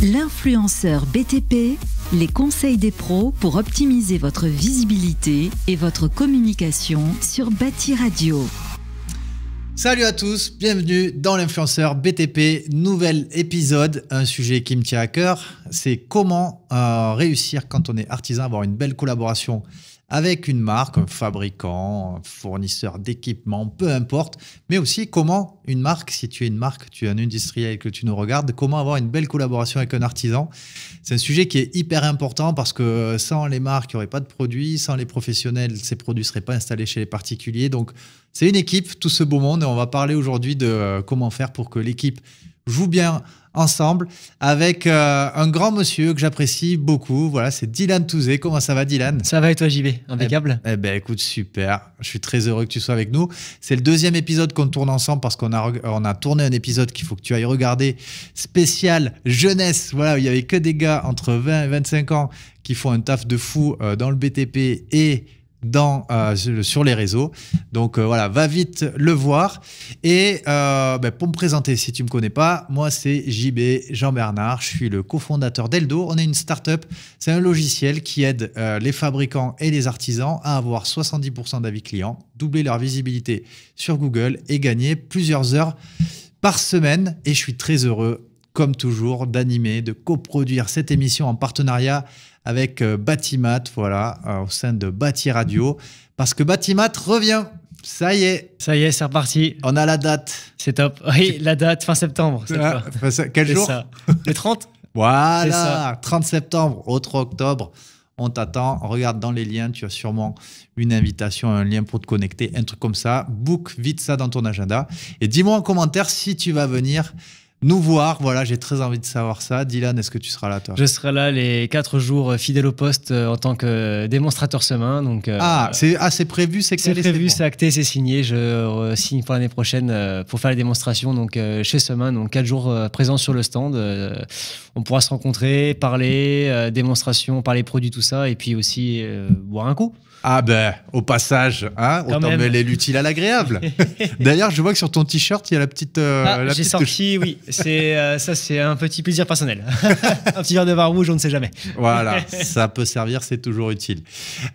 L'influenceur BTP, les conseils des pros pour optimiser votre visibilité et votre communication sur Bâti Radio. Salut à tous, bienvenue dans l'influenceur BTP, nouvel épisode, un sujet qui me tient à cœur, c'est comment euh, réussir quand on est artisan, avoir une belle collaboration avec une marque, un fabricant, un fournisseur d'équipement, peu importe, mais aussi comment une marque, si tu es une marque, tu es un industriel et que tu nous regardes, comment avoir une belle collaboration avec un artisan C'est un sujet qui est hyper important parce que sans les marques, il n'y aurait pas de produits, sans les professionnels, ces produits ne seraient pas installés chez les particuliers. Donc c'est une équipe, tout ce beau monde, et on va parler aujourd'hui de euh, comment faire pour que l'équipe joue bien ensemble avec euh, un grand monsieur que j'apprécie beaucoup. Voilà, c'est Dylan Touzé. Comment ça va, Dylan Ça va et toi, JB Impeccable Eh, ben, eh ben, écoute, super. Je suis très heureux que tu sois avec nous. C'est le deuxième épisode qu'on tourne ensemble parce qu'on a euh, on a tourné un épisode qu'il faut que tu ailles regarder, spécial jeunesse, voilà, il n'y avait que des gars entre 20 et 25 ans qui font un taf de fou euh, dans le BTP et dans, euh, sur les réseaux. Donc euh, voilà, va vite le voir. Et euh, ben, pour me présenter, si tu ne me connais pas, moi c'est JB Jean-Bernard, je suis le cofondateur d'Eldo. On est une startup, c'est un logiciel qui aide les fabricants et les artisans à avoir 70% d'avis clients, doubler leur visibilité sur Google et gagner plusieurs heures par semaine. Et je suis très heureux comme toujours, d'animer, de coproduire cette émission en partenariat avec euh, Batimat, voilà, euh, au sein de BatiRadio, Radio, parce que Batimat revient. Ça y est. Ça y est, c'est reparti. On a la date. C'est top. Oui, la date, fin septembre. Ah, c'est quel jour ça. Le 30 Voilà, 30 septembre autre octobre. On t'attend. Regarde dans les liens, tu as sûrement une invitation, un lien pour te connecter, un truc comme ça. Book vite ça dans ton agenda. Et dis-moi en commentaire si tu vas venir nous voir. Voilà, j'ai très envie de savoir ça. Dylan, est-ce que tu seras là, toi Je serai là les 4 jours euh, fidèle au poste euh, en tant que démonstrateur semain. Donc, euh, ah, ah, c'est prévu, c'est C'est prévu, c'est acté, c'est signé. Je signe pour l'année prochaine pour faire les démonstrations donc, chez Semain. Donc 4 jours présents sur le stand. on pourra se rencontrer, parler, démonstration, parler produits, tout ça. Et puis aussi boire un coup. Ah ben, au passage, hein, t'en autant mêler l'utile à l'agréable. D'ailleurs, je vois que sur ton t-shirt, il y a la petite. Euh, ah, j'ai sorti, oui. C'est euh, ça, c'est un petit plaisir personnel. un petit verre de vin rouge, on ne sait jamais. Voilà, ça peut servir, c'est toujours utile.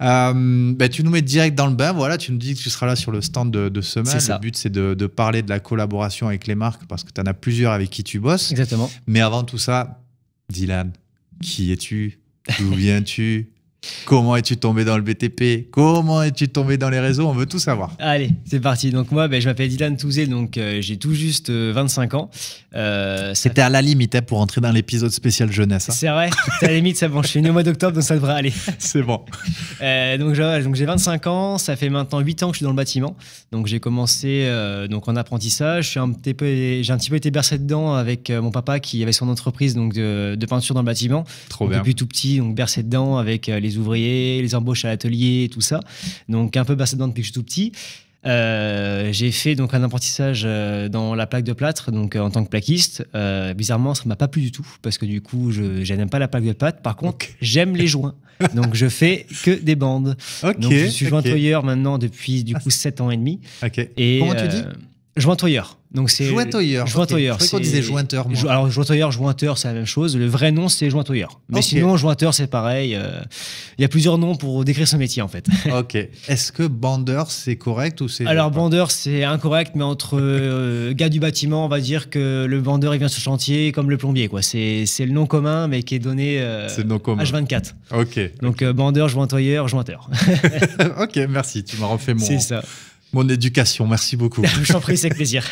Euh, ben, tu nous mets direct dans le bain. Voilà, tu nous dis que tu seras là sur le stand de, de ça. Le but, c'est de, parler de la collaboration avec les marques parce que tu en as plusieurs avec qui tu bosses. Exactement. Mais avant tout ça, Dylan, qui es-tu D'où viens-tu Comment es-tu tombé dans le BTP Comment es-tu tombé dans les réseaux On veut tout savoir. Allez, c'est parti. Donc moi, ben, je m'appelle Dylan Touzé, donc euh, j'ai tout juste 25 euh, ans. Euh, C'était à la limite hein, pour entrer dans l'épisode spécial jeunesse. Hein. C'est vrai, à la limite, ça bon, je suis né au mois d'octobre, donc ça devrait aller. c'est bon. donc j'ai 25 ans, ça fait maintenant 8 ans que je suis dans le bâtiment. Donc j'ai commencé donc en apprentissage, j'ai un, petit peu, été bercé dedans avec mon papa qui avait son entreprise donc, de, peinture dans le bâtiment. Trop bien. Depuis tout petit, donc bercé dedans avec les ouvriers, les embauches à l'atelier, et tout ça. Donc un peu basse dedans depuis que je suis tout petit. Euh, j'ai fait donc un apprentissage euh, dans la plaque de plâtre, donc euh, en tant que plaquiste. bizarrement, ça m'a pas plu du tout parce que du coup, je, n'aime pas la plaque de plâtre. Par contre, j'aime les joints, donc je fais que des bandes. donc je suis jointoyeur maintenant depuis du coup 7 ans et demi. Et, Comment tu dis donc c'est qu'on disait jointeur. Alors jointeur, c'est la même chose. Le vrai nom, c'est Jointeur, Mais sinon, jointeur, c'est pareil. Euh, il y a plusieurs noms pour décrire ce métier en fait. Ok. Est-ce que bandeur, c'est correct ou c'est Alors bandeur, c'est incorrect, mais entre euh, gars du bâtiment, on va dire que le bandeur, il vient sur le chantier comme le plombier, quoi. C'est le nom commun, mais qui est donné euh, le nom commun. H24. Ok. Donc bandeur, jointoyeur, jointeur. ok, merci. Tu m'as refait mon. C'est ça. Mon éducation, merci beaucoup. je t'en prie, c'est avec plaisir.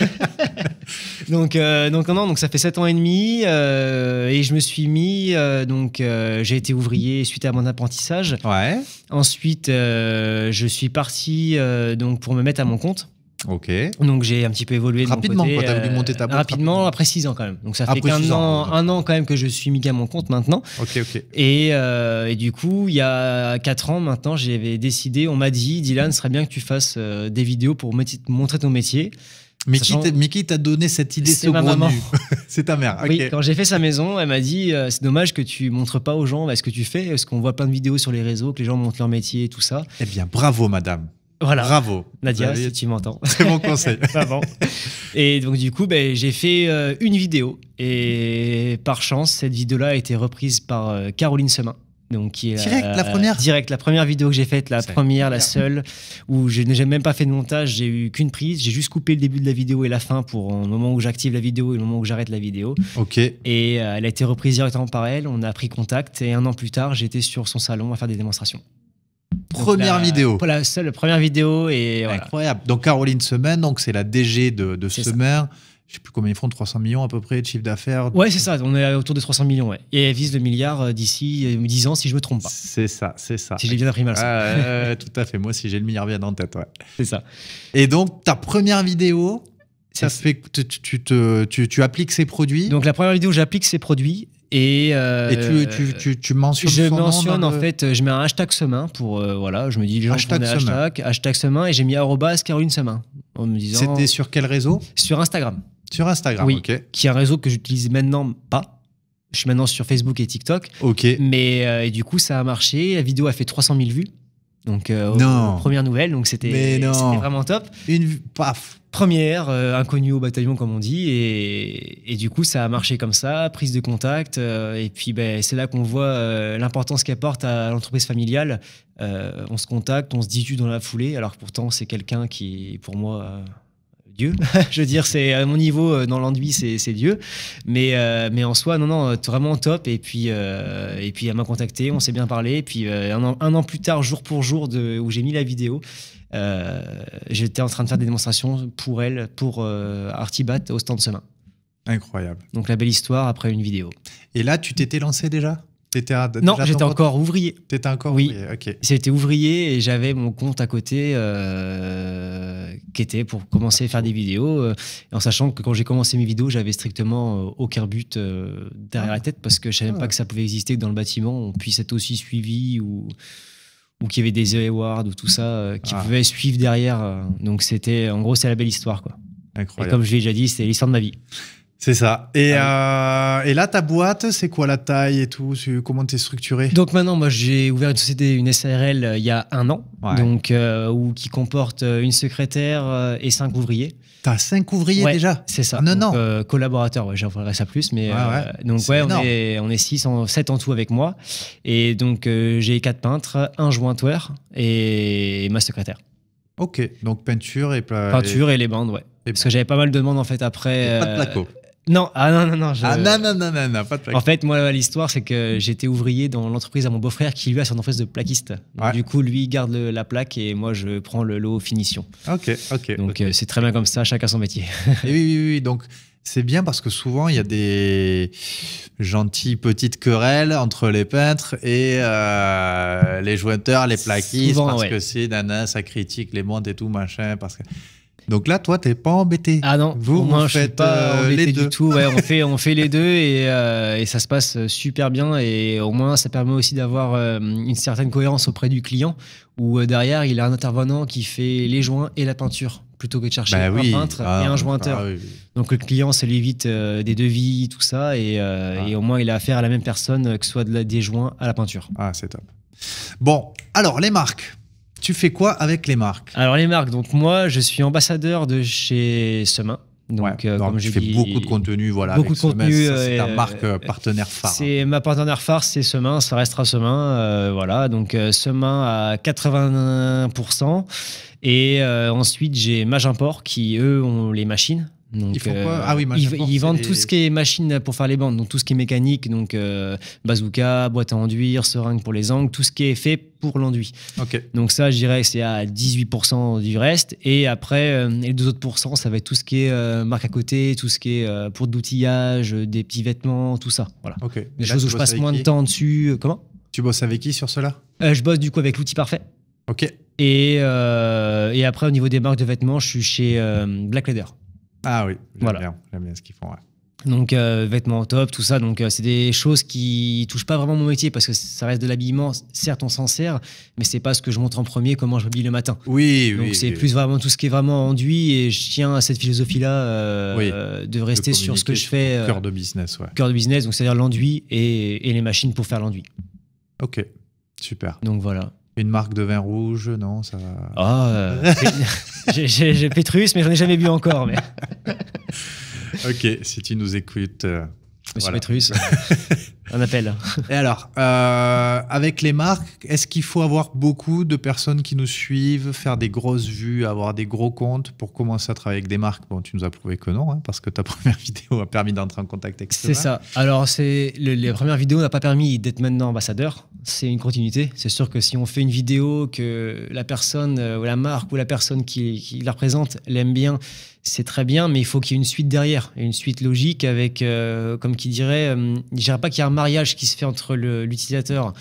donc, euh, donc, non, donc ça fait 7 ans et demi euh, et je me suis mis. Euh, donc, j'ai été ouvrier suite à mon apprentissage. Ouais. Ensuite, je suis parti donc, pour me mettre à mon compte. Donc j'ai un petit peu évolué rapidement. De mon rapidement, après 6 ans quand même. Donc ça fait un an, an quand même que je suis mis à mon compte maintenant. Euh, et, du coup, il y a 4 ans maintenant, j'avais décidé, on m'a dit, Dylan, ce serait bien que tu fasses euh, des vidéos pour montrer ton métier. Mais qui t'a donné cette idée C'est ma c'est ta mère. quand j'ai fait sa maison, elle m'a dit euh, c'est dommage que tu montres pas aux gens bah, ce que tu fais, parce qu'on voit plein de vidéos sur les réseaux, que les gens montrent leur métier et tout ça. Eh bien, bravo, madame. Voilà. Bravo. Nadia, tu m'entends. C'est mon conseil. Et donc, du coup, ben, j'ai fait euh, une vidéo. Et par chance, cette vidéo-là a été reprise par euh, Caroline Semin. Donc, qui est direct, la, première Direct, la première vidéo que j'ai faite, la première, la seule, où je n'ai même pas fait de montage, j'ai eu qu'une prise. J'ai juste coupé le début de la vidéo et la fin pour le moment où j'active la vidéo et le moment où j'arrête la vidéo. Ok. Et euh, elle a été reprise directement par elle, on a pris contact et un an plus tard, j'étais sur son salon à faire des démonstrations première vidéo. Pour la seule première vidéo. Et Incroyable. Donc Caroline Semaine, donc c'est la DG de, de Semer. Je sais plus combien ils font, 300 millions à peu près de chiffre d'affaires. Ouais, c'est ça, on est autour de 300 millions. Ouais. Et elle vise le milliard euh, d'ici 10 euh, ans, si je me trompe pas. C'est ça, c'est ça. Si j'ai bien appris mal ça. tout à fait, moi, si j'ai le milliard bien en tête, ouais. C'est ça. Et donc, ta première vidéo, ça fait, tu, tu, appliques ces produits Donc la première vidéo, j'applique ces produits et, tu, euh, tu, tu, tu, mentionnes Je mentionne en fait, je mets un hashtag Semain pour euh, voilà, je me dis les hashtag Semain Hashtag, hashtag et j'ai mis arrobas Caroline en me disant. C'était sur quel réseau Sur Instagram. Sur Instagram, oui, Qui est un réseau que j'utilise maintenant pas. Je suis maintenant sur Facebook et TikTok. Ok. Mais euh, du coup ça a marché, la vidéo a fait 300 000 vues. Donc euh, première nouvelle, donc c'était vraiment top. Une Première euh, inconnue au bataillon comme on dit et, du coup ça a marché comme ça, prise de contact euh, et puis ben, c'est là qu'on voit l'importance qu'elle porte à l'entreprise familiale. on se contacte, on se dit tu dans la foulée alors pourtant c'est quelqu'un qui pour moi je veux dire, c'est à mon niveau, euh, dans l'enduit, c'est Dieu. Mais, euh, mais en soi, non, non, vraiment top. Et puis, euh, et puis elle m'a contacté, on s'est bien parlé. Et puis, un, an, plus tard, jour pour jour, de, où j'ai mis la vidéo, j'étais en train de faire des démonstrations pour elle, pour Artibat, au stand de Semain. Incroyable. Donc, la belle histoire après une vidéo. Et là, tu t'étais lancé déjà non, j'étais encore ouvrier. T'étais encore oui. ouvrier, ok. J'étais ouvrier et j'avais mon compte à côté euh, qui était pour commencer à faire des vidéos. Euh, en sachant que quand j'ai commencé mes vidéos, j'avais strictement euh, aucun but derrière la ah. tête parce que je savais pas ah. que ça pouvait exister, que dans le bâtiment, on puisse être aussi suivi ou, ou qu'il y avait des awards ou tout ça qui pouvait ah. pouvaient suivre derrière. donc c'était, en gros, c'est la belle histoire. Quoi. Incroyable. Et comme je l'ai déjà dit, c'est l'histoire de ma vie. C'est ça. Ah euh, et, là, ta boîte, c'est quoi la taille et tout Comment tu es structuré Donc maintenant, moi, j'ai ouvert une société, une SARL, euh, il y a un an, donc euh, qui comporte une secrétaire et cinq ouvriers. T'as cinq ouvriers déjà C'est ça. Non, non. collaborateurs, j'en ferai ça plus, mais donc ouais, on est, six, sept en tout avec moi, et donc j'ai quatre peintres, un jointeur et, ma secrétaire. Ok, donc peinture et peinture et les bandes, ouais. Parce que j'avais pas mal de demandes en fait après. pas de placo. Non, ah non, non, non. Ah non, non, non, non, pas de plaquiste. En fait, moi, l'histoire, c'est que j'étais ouvrier dans l'entreprise à mon beau-frère qui, lui, a son entreprise de plaquiste. Du coup, lui il garde la plaque et moi, je prends le lot finition. Ok, ok. Donc, euh, c'est très bien comme ça, chacun son métier. oui, oui, oui. Donc, c'est bien parce que souvent, il y a des gentilles petites querelles entre les peintres et euh, les jointeurs, les plaquistes, parce que c'est, nana, ça critique les montes et tout, machin, parce que... Donc là, toi, t'es pas embêté. Ah non, vous, moi, je suis pas euh, embêté du tout. on fait, on fait les deux et, euh, ça se passe euh, super bien. Et au moins, ça permet aussi d'avoir une certaine cohérence auprès du client où derrière, il a un intervenant qui fait les joints et la peinture plutôt que de chercher bah un peintre et un ah, jointeur. Ah Donc le client, ça lui évite des devis, tout ça, ah. et, au moins il a affaire à la même personne, que ce soit de la, des joints à la peinture. Ah, c'est top. Bon, alors les marques tu fais quoi avec les marques Alors les marques, donc moi je suis ambassadeur de chez Semin. Donc, euh, ouais, je fais beaucoup de contenu, voilà. Beaucoup de contenu. C'est ta euh, marque euh, partenaire phare. ma partenaire phare, c'est Semin, ça restera Semin, voilà. Donc Semin à 80 Et ensuite j'ai Magimport qui eux ont les machines ils euh, ah vendent tout ce qui est machine pour faire les bandes, donc tout ce qui est mécanique, donc euh, bazooka, boîte à enduire, seringue pour les angles, tout ce qui est fait pour l'enduit. Donc ça, je dirais c'est à 18% du reste. Et après, euh, les deux autres pourcents, ça va être tout ce qui est marque à côté, tout ce qui est pour d'outillage, des petits vêtements, tout ça. Voilà. Des choses où je passe moins de temps dessus. Comment Tu bosses avec qui sur cela Je bosse du coup avec l'outil parfait. Ok. Et, après, au niveau des marques de vêtements, je suis chez Black Leather. Ah oui, j'aime voilà. bien, bien, ce qu'ils font. Donc euh, vêtements top, tout ça. Donc euh, c'est des choses qui touchent pas vraiment mon métier parce que ça reste de l'habillement. Certes, on s'en sert, mais c'est pas ce que je montre en premier, comment je m'habille le matin. Oui, Donc c'est plus vraiment tout ce qui est vraiment enduit et je tiens à cette philosophie-là euh, de rester sur ce que je fais. cœur de business, ouais. Cœur de business, donc c'est-à-dire l'enduit et, et les machines pour faire l'enduit. Ok, super. Donc voilà. Une marque de vin rouge, non ça... Ah, euh, j'ai Petrus, mais j'en ai jamais bu encore. Mais... ok, si tu nous écoutes, euh, Monsieur Petrus, un appel. Et alors, euh, avec les marques, est-ce qu'il faut avoir beaucoup de personnes qui nous suivent, faire des grosses vues, avoir des gros comptes pour commencer à travailler avec des marques Bon, tu nous as prouvé que non, hein, parce que ta première vidéo a permis d'entrer en contact avec C'est ça. Alors, c'est les premières vidéos n'a pas permis d'être maintenant ambassadeur. C'est une continuité. C'est sûr que si on fait une vidéo que la personne euh, ou la marque ou la personne qui, qui la représente l'aime bien, c'est très bien, mais il faut qu'il y ait une suite derrière, une suite logique avec, euh, comme qui dirait, euh, je ne dirais pas qu'il y a un mariage qui se fait entre l'utilisateur,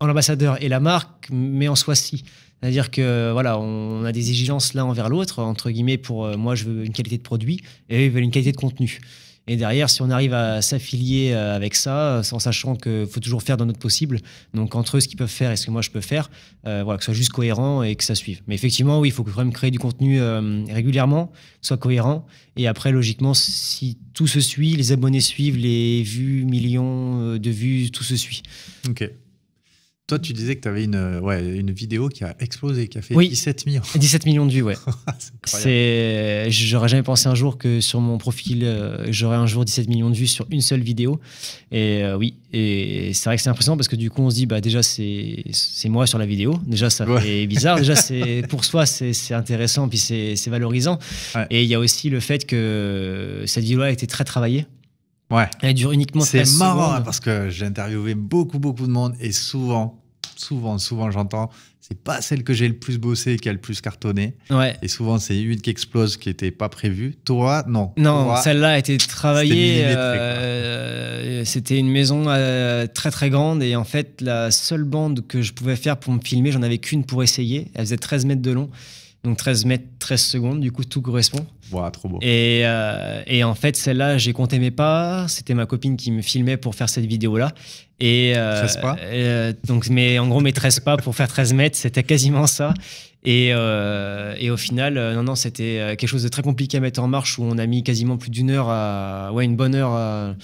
l'ambassadeur et la marque, mais en soi ci C'est-à-dire que voilà, on a des exigences l'un envers l'autre, entre guillemets, pour euh, moi je veux une qualité de produit et ils veulent une qualité de contenu. Et derrière, si on arrive à s'affilier euh, avec ça, euh, en sachant qu'il faut toujours faire dans notre possible, donc entre eux ce qu'ils peuvent faire et ce que moi je peux faire, euh, voilà, que ce soit juste cohérent et que ça suive. Mais effectivement, oui, il faut quand même créer du contenu régulièrement, que ce soit cohérent. Et après, logiquement, si tout se suit, les abonnés suivent, les vues, millions de vues, tout se suit. Ok. Toi, tu disais que tu avais une, euh, ouais, une vidéo qui a explosé, qui a fait oui, 17 millions. 17 millions de vues, ouais. c'est J'aurais jamais pensé un jour que sur mon profil, euh, j'aurais un jour 17 millions de vues sur une seule vidéo. Et euh, oui, et c'est vrai que c'est impressionnant parce que du coup, on se dit, bah, déjà, c'est moi sur la vidéo. Déjà, ça est bizarre. Déjà, pour soi, c'est intéressant, puis c'est valorisant. Et il y a aussi le fait que cette vidéo-là a été très travaillée. Elle dure uniquement C'est marrant hein, parce que j'ai interviewé beaucoup, beaucoup de monde et souvent, souvent, souvent, j'entends, c'est pas celle que j'ai le plus bossé et qui a le plus cartonné. Ouais. Et souvent, c'est une qui explose qui n'était pas prévue. Toi, non. Non, celle-là a été travaillée. C'était euh, une maison euh, très, très grande. Et en fait, la seule bande que je pouvais faire pour me filmer, j'en avais qu'une pour essayer. Elle faisait 13 mètres de long. Donc 13 mètres, 13 secondes, du coup tout correspond trop euh, Et, en fait, celle-là, j'ai compté mes pas. C'était ma copine qui me filmait pour faire cette vidéo-là. Et, 13 euh, pas euh, donc, mais en gros, mes 13 pas pour faire 13 mètres, c'était quasiment ça. Et, au final, non, non, c'était quelque chose de très compliqué à mettre en marche où on a mis quasiment plus d'une heure, à, ouais, une bonne heure à,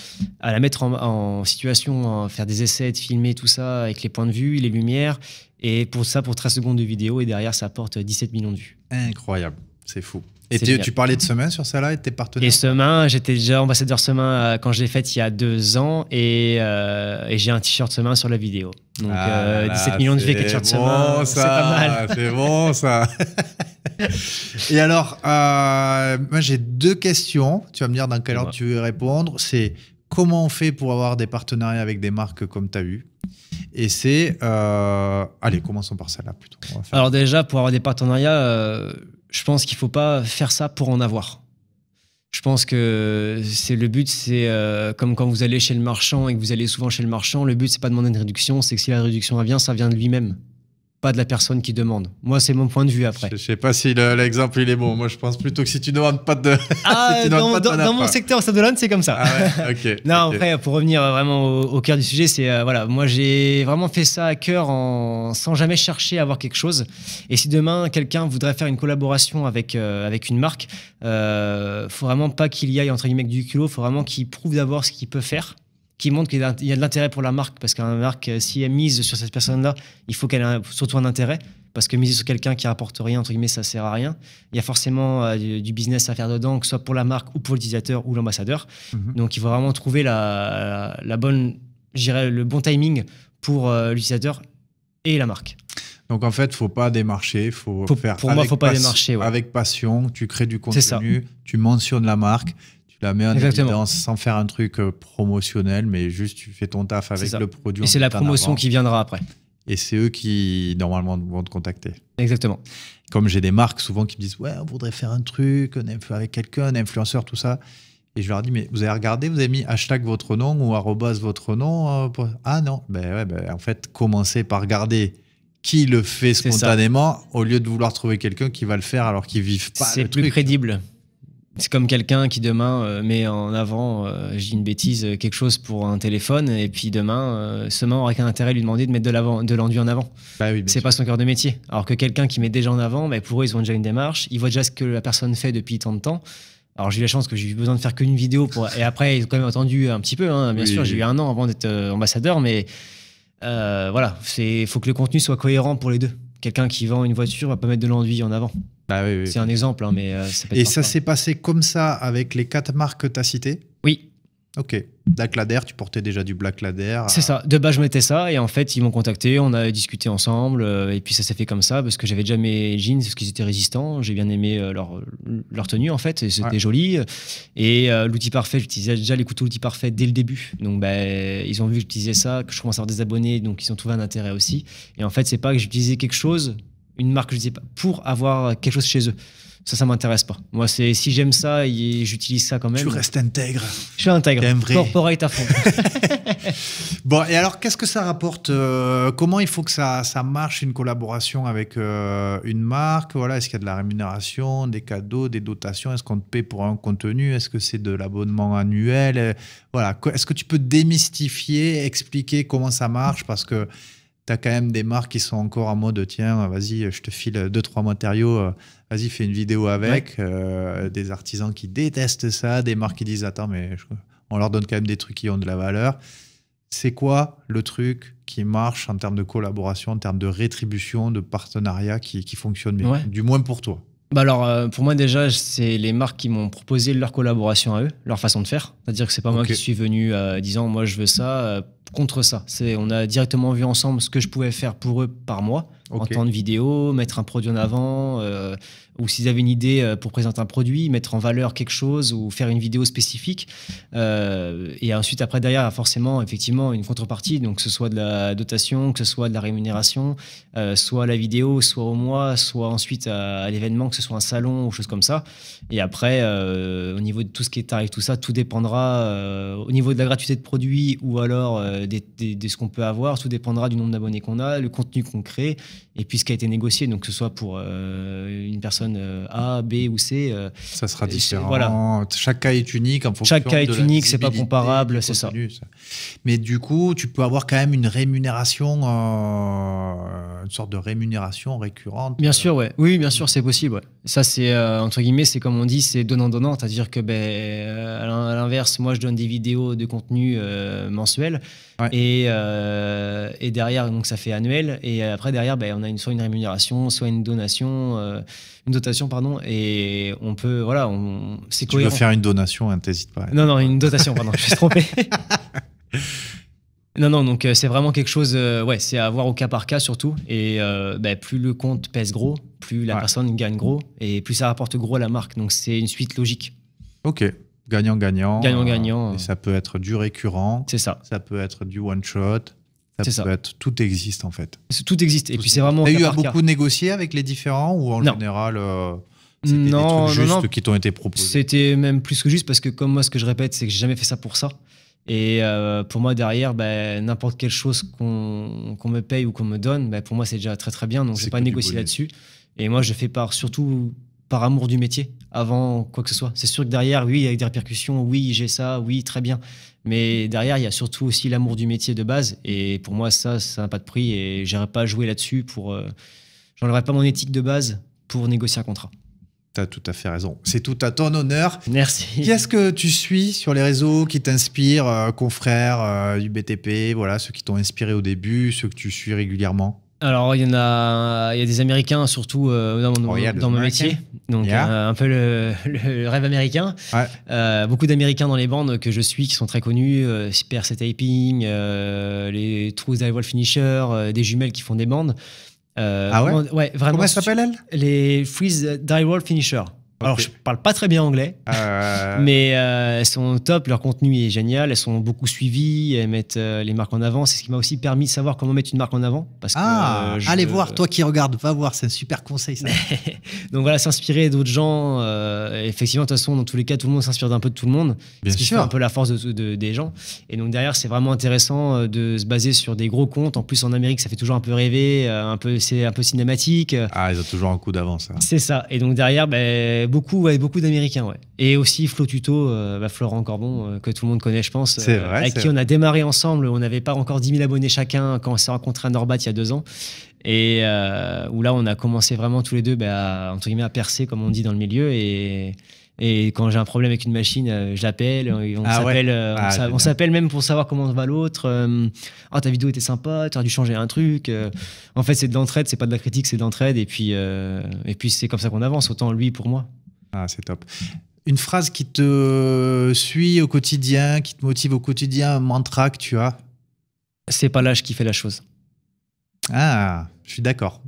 la mettre en, situation, faire des essais, de filmer tout ça avec les points de vue, les lumières. Et pour ça, pour 13 secondes de vidéo, et derrière, ça apporte 17 millions de vues. Incroyable, c'est fou. Et tu parlais de Semain sur ça là et de tes partenaires Et semain, j'étais déjà ambassadeur Semain euh, quand je l'ai faite il y a deux ans et, euh, j'ai un t-shirt Semain sur la vidéo. Donc 17 ah euh, millions de vues avec t-shirt bon c'est pas mal. C'est bon ça Et alors, moi j'ai deux questions, tu vas me dire dans quel ordre tu veux répondre. C'est comment on fait pour avoir des partenariats avec des marques comme tu as eu et c'est... allez, commençons par celle-là plutôt. Alors déjà, pour avoir des partenariats, je pense qu'il ne faut pas faire ça pour en avoir. Je pense que c'est le but, c'est euh, comme quand vous allez chez le marchand et que vous allez souvent chez le marchand, le but c'est pas de demander une réduction, c'est que si la réduction vient, ça vient de lui-même pas de la personne qui demande. Moi, c'est mon point de vue après. Je, ne sais pas si l'exemple il est bon. Moi, je pense plutôt que si tu demandes pas de. Ah, dans, mon secteur, ça donne, c'est comme ça. Ah ouais, ok. non, après, pour revenir vraiment au, cœur du sujet, c'est euh, voilà, moi j'ai vraiment fait ça à cœur sans jamais chercher à avoir quelque chose. Et si demain quelqu'un voudrait faire une collaboration avec euh, avec une marque, euh, faut vraiment pas qu'il y aille entre guillemets du culot. Faut vraiment qu'il prouve d'abord ce qu'il peut faire qui montre qu'il y a de l'intérêt pour la marque, parce qu'une marque, euh, si elle mise sur cette personne-là, il faut qu'elle ait surtout un intérêt, parce que miser sur quelqu'un qui rapporte rien, entre guillemets, ça sert à rien. Il y a forcément euh, du, business à faire dedans, que ce soit pour la marque ou pour l'utilisateur ou l'ambassadeur. Mhm. Donc il faut vraiment trouver la, la bonne, le bon timing pour euh, l'utilisateur et la marque. Donc en fait, faut pas démarcher, faut, faut faire pour moi, faut pas démarcher avec passion. Tu crées du contenu, tu mentionnes la marque la mets en évidence sans faire un truc euh, promotionnel, mais juste tu fais ton taf avec le produit. Et c'est la promotion qui viendra après. Et c'est eux qui, normalement, vont te contacter. Exactement. Comme j'ai des marques souvent qui me disent Ouais, on voudrait faire un truc avec quelqu'un, un influenceur, tout ça. Et je leur dis, mais vous avez regardé, vous avez mis hashtag votre nom ou arrobase votre nom euh, Ah non, ben, ouais, ben, en fait, commencez par regarder qui le fait spontanément au lieu de vouloir trouver quelqu'un qui va le faire alors qu'ils vivent pas. C'est plus crédible. C'est comme quelqu'un qui demain euh, met en avant, euh, j'ai une bêtise, euh, quelque chose pour un téléphone, et puis demain, seulement aurait qu'un intérêt à lui demander de mettre de l'enduit en avant. Bah oui, c'est pas son cœur de métier. Alors que quelqu'un qui met déjà en avant, bah, pour eux, ils ont déjà une démarche, ils voient déjà ce que la personne fait depuis tant de temps. Alors j'ai eu la chance que j'ai eu besoin de faire qu'une vidéo, pour... et après, ils ont quand même entendu un petit peu, hein, bien sûr, j'ai eu un an avant d'être ambassadeur, mais voilà, il faut que le contenu soit cohérent pour les deux quelqu'un qui vend une voiture va pas mettre de l'enduit en avant. Bah c'est un exemple, hein, mais euh, Et ça s'est passé comme ça avec les quatre marques que tu as citées Oui. Ok. Black Lader, tu portais déjà du Black Lader. C'est ça. De base, je mettais ça et en fait, ils m'ont contacté, on a discuté ensemble euh, et puis ça s'est fait comme ça parce que j'avais déjà mes jeans parce qu'ils étaient résistants. J'ai bien aimé euh, leur, leur tenue en fait, et c'était joli. Et l'outil parfait, j'utilisais déjà les couteaux l'outil parfait dès le début. Donc ben, ils ont vu que j'utilisais ça, que je commençais à avoir des abonnés, donc ils ont trouvé un intérêt aussi. Et en fait, c'est pas que j'utilisais quelque chose une marque, je ne sais pas, pour avoir quelque chose chez eux. Ça, ça m'intéresse pas. Moi, c'est si j'aime ça, j'utilise ça quand même. Tu restes intègre. Je suis intègre. Corporate à fond. bon, et alors, qu'est-ce que ça rapporte euh, Comment il faut que ça, ça marche une collaboration avec euh, une marque Voilà, est-ce qu'il y a de la rémunération, des cadeaux, des dotations Est-ce qu'on te paie pour un contenu Est-ce que c'est de l'abonnement annuel Voilà. Est-ce que tu peux démystifier, expliquer comment ça marche Parce que T'as quand même des marques qui sont encore en mode tiens, vas-y, je te file deux, trois matériaux, euh, vas-y, fais une vidéo avec. Euh, des artisans qui détestent ça, des marques qui disent attends, mais on leur donne quand même des trucs qui ont de la valeur. C'est quoi le truc qui marche en termes de collaboration, en termes de rétribution, de partenariat qui, qui fonctionne bien, du moins pour toi bah alors, euh, pour moi, déjà, c'est les marques qui m'ont proposé leur collaboration à eux, leur façon de faire. C'est-à-dire que c'est pas moi qui suis venu disant, moi, je veux ça contre ça. C'est, on a directement vu ensemble ce que je pouvais faire pour eux par mois, en temps de vidéo, mettre un produit en avant, euh, ou s'ils avaient une idée euh, pour présenter un produit, mettre en valeur quelque chose ou faire une vidéo spécifique. Euh, et ensuite, après, derrière, forcément, effectivement, une contrepartie, donc que ce soit de la dotation, que ce soit de la rémunération, soit la vidéo, soit au mois, soit ensuite à, l'événement, que ce soit un salon ou choses comme ça. Et après, au niveau de tout ce qui est tarif, tout ça, tout dépendra au niveau de la gratuité de produit ou alors euh, de ce qu'on peut avoir. Tout dépendra du nombre d'abonnés qu'on a, le contenu qu'on crée et puis ce qui a été négocié, donc que ce soit pour euh, une personne euh, A, B ou C, euh, ça sera différent. Voilà. Chaque cas est unique Chaque cas est unique, c'est pas comparable, c'est ça. Mais du coup, tu peux avoir quand même une rémunération, une sorte de rémunération récurrente. Bien sûr, ouais. Oui, bien sûr, c'est possible. Ça, c'est entre guillemets, c'est comme on dit, c'est donnant donnant, c'est-à-dire que ben à l'inverse, moi je donne des vidéos de contenu mensuel et, et derrière donc ça fait annuel et après derrière ben on a soit une rémunération, soit une donation, euh, une dotation, pardon, et on peut, voilà, on, c'est cohérent. Tu veux faire une donation, n'hésite pas. Non, non, une dotation, pardon, je suis trompé. Non, non, donc euh, c'est vraiment quelque chose, euh, ouais, c'est à voir au cas par cas surtout. Et bah, plus le compte pèse gros, plus la personne gagne gros et plus ça rapporte gros à la marque. Donc c'est une suite logique. Ok, gagnant-gagnant. Gagnant-gagnant. ça peut être du récurrent. C'est ça. Ça peut être du one-shot. C'est ça. tout existe en fait. Tout existe. Et puis c'est vraiment. eu beaucoup négocier avec les différents ou en général euh, non, des qui t'ont été proposés. C'était même plus que juste parce que comme moi ce que je répète c'est que j'ai jamais fait ça pour ça. Et euh, pour moi derrière bah, n'importe quelle chose qu'on me paye ou qu'on me donne, bah, pour moi c'est déjà très très bien donc vais pas négocié là-dessus. Et moi je fais part surtout par amour du métier avant quoi que ce soit. C'est sûr que derrière, oui, il y a des répercussions, oui, j'ai ça, oui, très bien. Mais derrière, il y a surtout aussi l'amour du métier de base. Et pour moi, ça, ça n'a pas de prix et j'irai pas jouer là-dessus pour. Euh, pas mon éthique de base pour négocier un contrat. Tu as tout à fait raison. C'est tout à ton honneur. Merci. Qu'est-ce que tu suis sur les réseaux qui t'inspirent, euh, confrères euh, du BTP, voilà, ceux qui t'ont inspiré au début, ceux que tu suis régulièrement alors, il y en a, il y a des Américains surtout dans, euh, dans mon oh, métier, donc euh, un peu le, rêve américain. Euh, beaucoup d'Américains dans les bandes que je suis qui sont très connus, Super Taping, les Die Wall Finisher, des jumelles qui font des bandes. ah ouais, vraiment, ouais vraiment, Comment Les Freeze Wall Finisher. Alors, je parle pas très bien anglais, euh, mais euh, elles sont top, leur contenu est génial, elles sont beaucoup suivies, elles mettent euh, les marques en avant. C'est ce qui m'a aussi permis de savoir comment mettre une marque en avant. ah, allez voir, toi qui regardes, va voir, c'est un super conseil. Ça. Donc voilà, s'inspirer d'autres gens. effectivement, de toute façon, dans tous les cas, tout le monde s'inspire d'un peu de tout le monde. Bien ce qui sûr. fait un peu la force de, des gens. Et donc derrière, c'est vraiment intéressant de se baser sur des gros comptes. En plus, en Amérique, ça fait toujours un peu rêver, un peu, c'est un peu cinématique. Ah, ils ont toujours un coup d'avance. Hein. C'est ça. Et donc derrière, ben beaucoup, beaucoup d'Américains, ouais. Et aussi Flo Tuto, euh, bah, Florent Corbon, euh, que tout le monde connaît, je pense. Euh, avec qui on a démarré ensemble. On n'avait pas encore 10 000 abonnés chacun quand on s'est rencontré à Norbat il y a deux ans. Et où là, on a commencé vraiment tous les deux bah, à, entre guillemets, à percer, comme on dit dans le milieu. Et, et quand j'ai un problème avec une machine, je l'appelle. On ah ah, s'appelle même pour savoir comment va l'autre. Ah, ta vidéo était sympa, tu as dû changer un truc. En fait, c'est de l'entraide, c'est pas de la critique, c'est de l'entraide. Et puis, et puis c'est comme ça qu'on avance, autant lui pour moi. Ah, c'est top. Une phrase qui te suit au quotidien, qui te motive au quotidien, un mantra que tu as C'est pas l'âge qui fait la chose. Ah je suis d'accord.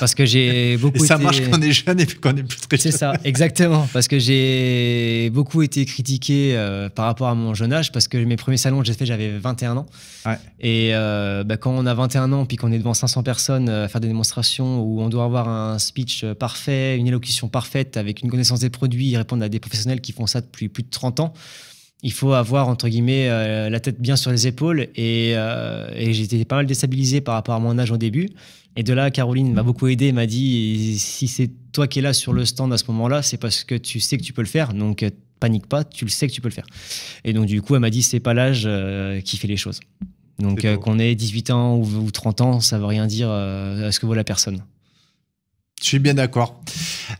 Parce que j'ai beaucoup. ça été... marche quand on est jeune et puis quand on est plus très C'est ça, exactement. Parce que j'ai beaucoup été critiqué euh, par rapport à mon jeune âge, parce que mes premiers salons que j'ai fait, j'avais 21 ans. Et euh, bah, quand on a 21 ans, puis qu'on est devant 500 personnes euh, à faire des démonstrations où on doit avoir un speech parfait, une élocution parfaite, avec une connaissance des produits, répondre à des professionnels qui font ça depuis plus de 30 ans il faut avoir entre guillemets euh, la tête bien sur les épaules euh, et, j'étais pas mal déstabilisé par rapport à mon âge au début et de là Caroline m'a mm. beaucoup aidé m'a dit si c'est toi qui es là sur le stand à ce moment-là c'est parce que tu sais que tu peux le faire donc panique pas tu le sais que tu peux le faire et donc du coup elle m'a dit c'est pas l'âge euh, qui fait les choses donc qu'on ait 18 ans ou, 30 ans ça ne veut rien dire à ce que vaut la personne je suis bien d'accord.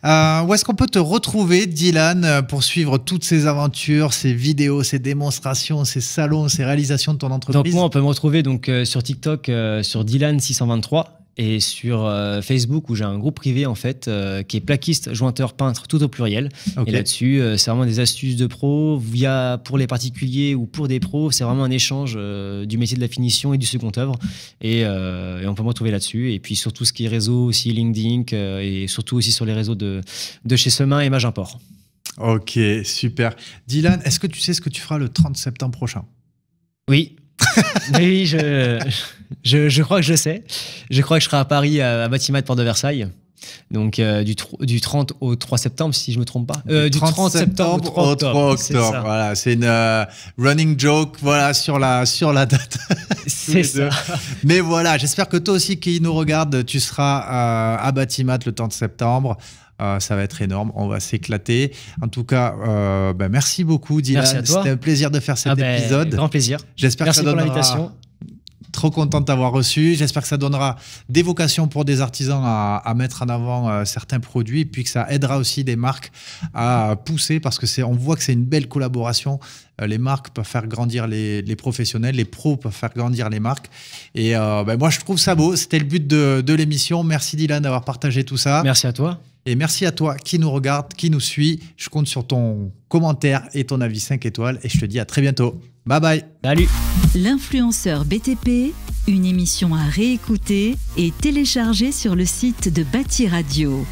Euh, où est-ce qu'on peut te retrouver, Dylan, pour suivre toutes ces aventures, ces vidéos, ces démonstrations, ces salons, ces réalisations de ton entreprise Donc moi, on peut me retrouver donc euh, sur TikTok euh, sur Dylan623 et sur euh, Facebook où j'ai un groupe privé en fait euh, qui est plaquiste, jointeur, peintre, tout au pluriel. Et là-dessus, euh, c'est vraiment des astuces de pro via pour les particuliers ou pour des pros. C'est vraiment un échange du métier de la finition et du second œuvre. Et, on peut me retrouver là-dessus. Et puis sur ce qui est réseau aussi, LinkedIn et surtout aussi sur les réseaux de, de chez Semain et Magimport. Ok, super. Dylan, est-ce que tu sais ce que tu feras le 30 septembre prochain oui, Mais oui, je, crois que je sais. Je crois que je serai à Paris, à, Batimat, Port de Versailles. Donc euh, du, du, 30 au 3 septembre, si je ne me trompe pas. Euh, du 30, septembre, au 3 octobre. Voilà, c'est une euh, running joke voilà, sur, la, sur la date. c'est ça. Mais voilà, j'espère que toi aussi qui nous regarde, tu seras à Batimat le temps de septembre. Ah, ça va être énorme. On va s'éclater. En tout cas, euh, ben, merci beaucoup, Dylan. C'était un plaisir de faire cet ah, ben, épisode. Grand plaisir. J'espère que ça donnera... pour l'invitation trop content d'avoir reçu. J'espère que ça donnera des vocations pour des artisans à, mettre en avant euh, certains produits, puis que ça aidera aussi des marques à pousser, parce que c'est, on voit que c'est une belle collaboration. Euh, les marques peuvent faire grandir les, professionnels, les pros peuvent faire grandir les marques. Et ben moi, je trouve ça beau. C'était le but de l'émission. Merci Dylan d'avoir partagé tout ça. Merci à toi. Et merci à toi qui nous regarde, qui nous suit. Je compte sur ton commentaire et ton avis 5 étoiles et je te dis à très bientôt. Bye bye. Salut. L'influenceur BTP, une émission à réécouter et télécharger sur le site de Bâti Radio.